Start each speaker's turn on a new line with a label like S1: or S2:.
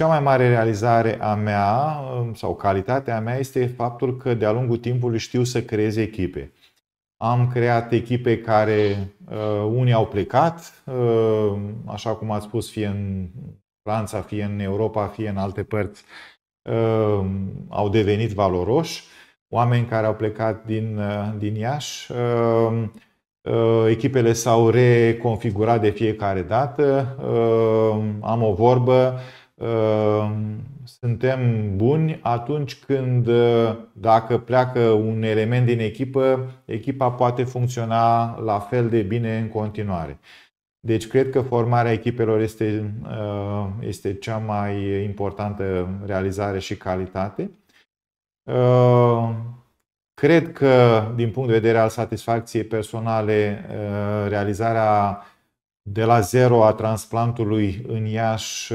S1: Cea mai mare realizare a mea um, sau calitatea mea este faptul că de-a lungul timpului știu să creez echipe. Am creat echipe care uh, unii au plecat, uh, așa cum ați spus, fie în Franța, fie în Europa, fie în alte părți, uh, au devenit valoroși. Oameni care au plecat din, uh, din Iași, uh, uh, echipele s-au reconfigurat de fiecare dată. Uh, am o vorbă, uh, Ehm, suntem buni atunci când, eh, dacă pleacă un element din echipă, echipa poate funcționa la fel de bine în continuare. Deci cred că formarea echipelor este, eh, este cea mai importantă realizare și calitate. Ehm, cred că, din punct de vedere al satisfacției personale, eh, realizarea de la zero a transplantului în Iași